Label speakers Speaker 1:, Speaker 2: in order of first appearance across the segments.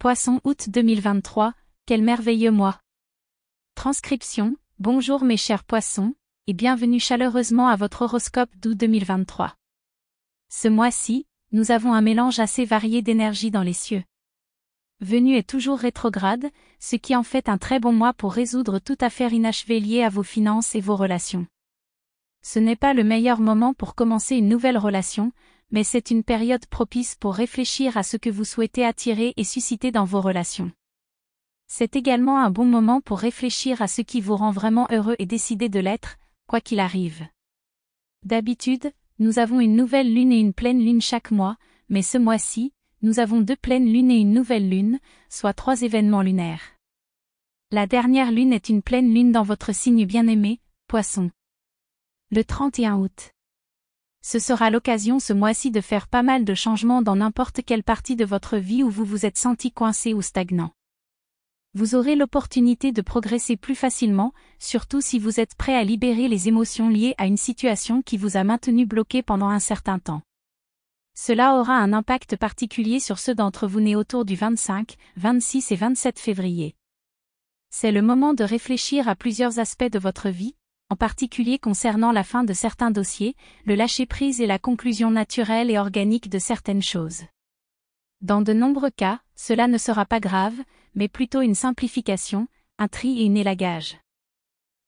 Speaker 1: Poisson août 2023, quel merveilleux mois. Transcription, bonjour mes chers poissons, et bienvenue chaleureusement à votre horoscope d'août 2023. Ce mois-ci, nous avons un mélange assez varié d'énergie dans les cieux. Venu est toujours rétrograde, ce qui en fait un très bon mois pour résoudre toute affaire inachevée liée à vos finances et vos relations. Ce n'est pas le meilleur moment pour commencer une nouvelle relation, mais c'est une période propice pour réfléchir à ce que vous souhaitez attirer et susciter dans vos relations. C'est également un bon moment pour réfléchir à ce qui vous rend vraiment heureux et décider de l'être, quoi qu'il arrive. D'habitude, nous avons une nouvelle lune et une pleine lune chaque mois, mais ce mois-ci, nous avons deux pleines lunes et une nouvelle lune, soit trois événements lunaires. La dernière lune est une pleine lune dans votre signe bien-aimé, poisson. Le 31 août. Ce sera l'occasion ce mois-ci de faire pas mal de changements dans n'importe quelle partie de votre vie où vous vous êtes senti coincé ou stagnant. Vous aurez l'opportunité de progresser plus facilement, surtout si vous êtes prêt à libérer les émotions liées à une situation qui vous a maintenu bloqué pendant un certain temps. Cela aura un impact particulier sur ceux d'entre vous nés autour du 25, 26 et 27 février. C'est le moment de réfléchir à plusieurs aspects de votre vie, en particulier concernant la fin de certains dossiers, le lâcher-prise et la conclusion naturelle et organique de certaines choses. Dans de nombreux cas, cela ne sera pas grave, mais plutôt une simplification, un tri et un élagage.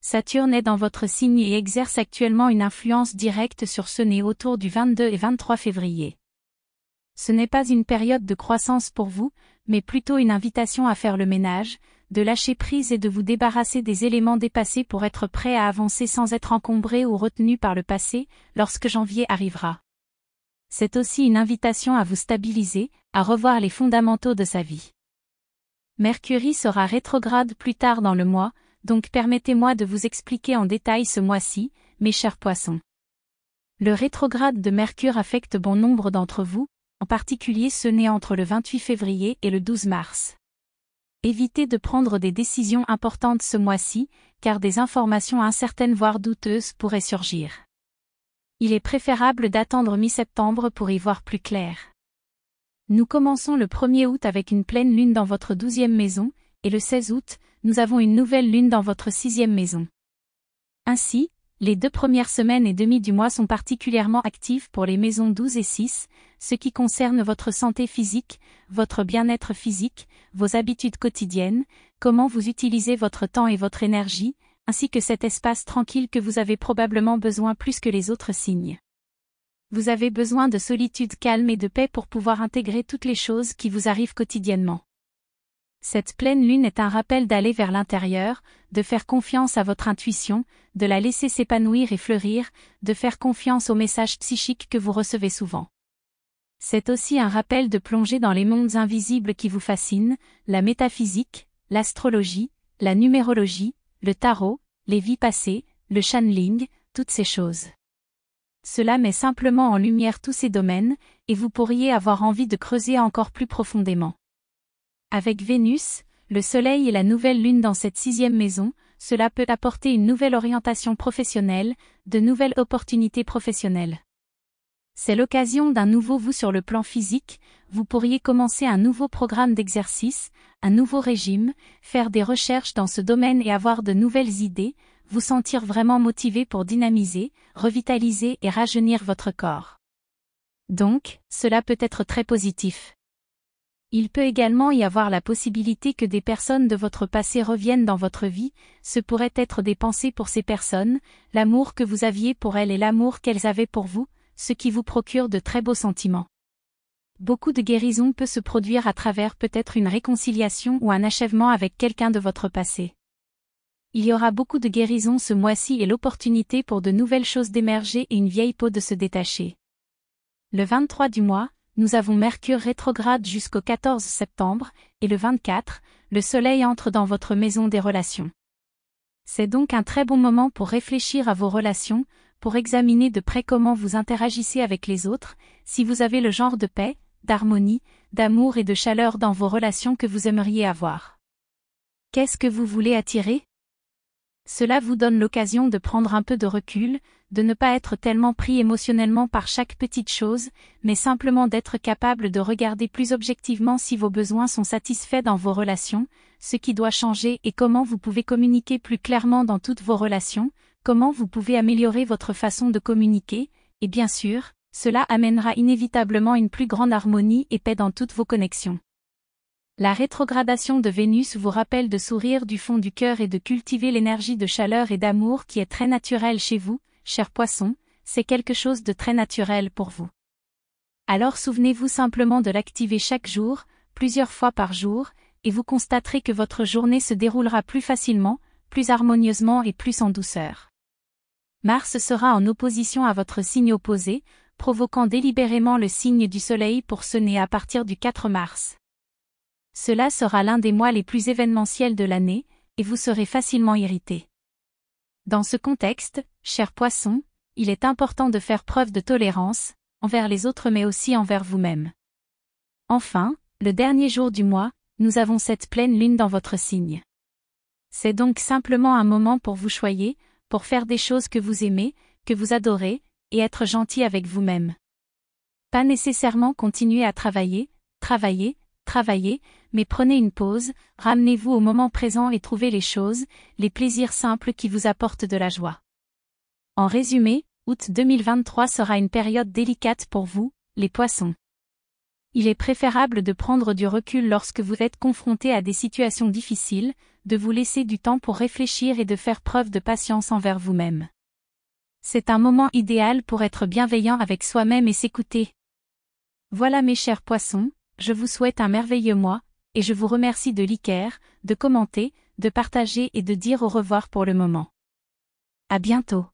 Speaker 1: Saturne est dans votre signe et exerce actuellement une influence directe sur ce nez autour du 22 et 23 février. Ce n'est pas une période de croissance pour vous, mais plutôt une invitation à faire le ménage, de lâcher prise et de vous débarrasser des éléments dépassés pour être prêt à avancer sans être encombré ou retenu par le passé, lorsque janvier arrivera. C'est aussi une invitation à vous stabiliser, à revoir les fondamentaux de sa vie. Mercury sera rétrograde plus tard dans le mois, donc permettez-moi de vous expliquer en détail ce mois-ci, mes chers poissons. Le rétrograde de Mercure affecte bon nombre d'entre vous, en particulier ceux nés entre le 28 février et le 12 mars. Évitez de prendre des décisions importantes ce mois-ci, car des informations incertaines voire douteuses pourraient surgir. Il est préférable d'attendre mi-septembre pour y voir plus clair. Nous commençons le 1er août avec une pleine lune dans votre 12e maison, et le 16 août, nous avons une nouvelle lune dans votre sixième maison. Ainsi, les deux premières semaines et demie du mois sont particulièrement actives pour les maisons 12 et 6, ce qui concerne votre santé physique, votre bien-être physique, vos habitudes quotidiennes, comment vous utilisez votre temps et votre énergie, ainsi que cet espace tranquille que vous avez probablement besoin plus que les autres signes. Vous avez besoin de solitude calme et de paix pour pouvoir intégrer toutes les choses qui vous arrivent quotidiennement. Cette pleine lune est un rappel d'aller vers l'intérieur, de faire confiance à votre intuition, de la laisser s'épanouir et fleurir, de faire confiance aux messages psychiques que vous recevez souvent. C'est aussi un rappel de plonger dans les mondes invisibles qui vous fascinent, la métaphysique, l'astrologie, la numérologie, le tarot, les vies passées, le shanling, toutes ces choses. Cela met simplement en lumière tous ces domaines, et vous pourriez avoir envie de creuser encore plus profondément. Avec Vénus, le Soleil et la nouvelle Lune dans cette sixième maison, cela peut apporter une nouvelle orientation professionnelle, de nouvelles opportunités professionnelles. C'est l'occasion d'un nouveau vous sur le plan physique, vous pourriez commencer un nouveau programme d'exercice, un nouveau régime, faire des recherches dans ce domaine et avoir de nouvelles idées, vous sentir vraiment motivé pour dynamiser, revitaliser et rajeunir votre corps. Donc, cela peut être très positif. Il peut également y avoir la possibilité que des personnes de votre passé reviennent dans votre vie, ce pourrait être des pensées pour ces personnes, l'amour que vous aviez pour elles et l'amour qu'elles avaient pour vous, ce qui vous procure de très beaux sentiments. Beaucoup de guérison peut se produire à travers peut-être une réconciliation ou un achèvement avec quelqu'un de votre passé. Il y aura beaucoup de guérison ce mois-ci et l'opportunité pour de nouvelles choses d'émerger et une vieille peau de se détacher. Le 23 du mois, nous avons Mercure rétrograde jusqu'au 14 septembre, et le 24, le Soleil entre dans votre maison des relations. C'est donc un très bon moment pour réfléchir à vos relations, pour examiner de près comment vous interagissez avec les autres, si vous avez le genre de paix, d'harmonie, d'amour et de chaleur dans vos relations que vous aimeriez avoir. Qu'est-ce que vous voulez attirer Cela vous donne l'occasion de prendre un peu de recul, de ne pas être tellement pris émotionnellement par chaque petite chose, mais simplement d'être capable de regarder plus objectivement si vos besoins sont satisfaits dans vos relations, ce qui doit changer et comment vous pouvez communiquer plus clairement dans toutes vos relations, comment vous pouvez améliorer votre façon de communiquer, et bien sûr, cela amènera inévitablement une plus grande harmonie et paix dans toutes vos connexions. La rétrogradation de Vénus vous rappelle de sourire du fond du cœur et de cultiver l'énergie de chaleur et d'amour qui est très naturelle chez vous, cher poisson, c'est quelque chose de très naturel pour vous. Alors souvenez-vous simplement de l'activer chaque jour, plusieurs fois par jour, et vous constaterez que votre journée se déroulera plus facilement, plus harmonieusement et plus en douceur. Mars sera en opposition à votre signe opposé, provoquant délibérément le signe du Soleil pour sonner à partir du 4 mars. Cela sera l'un des mois les plus événementiels de l'année, et vous serez facilement irrité. Dans ce contexte, cher poisson, il est important de faire preuve de tolérance, envers les autres mais aussi envers vous-même. Enfin, le dernier jour du mois, nous avons cette pleine lune dans votre signe. C'est donc simplement un moment pour vous choyer, pour faire des choses que vous aimez, que vous adorez, et être gentil avec vous-même. Pas nécessairement continuer à travailler, travailler, travailler, mais prenez une pause, ramenez-vous au moment présent et trouvez les choses, les plaisirs simples qui vous apportent de la joie. En résumé, août 2023 sera une période délicate pour vous, les poissons. Il est préférable de prendre du recul lorsque vous êtes confronté à des situations difficiles, de vous laisser du temps pour réfléchir et de faire preuve de patience envers vous-même. C'est un moment idéal pour être bienveillant avec soi-même et s'écouter. Voilà mes chers poissons, je vous souhaite un merveilleux mois, et je vous remercie de liker, de commenter, de partager et de dire au revoir pour le moment. À bientôt.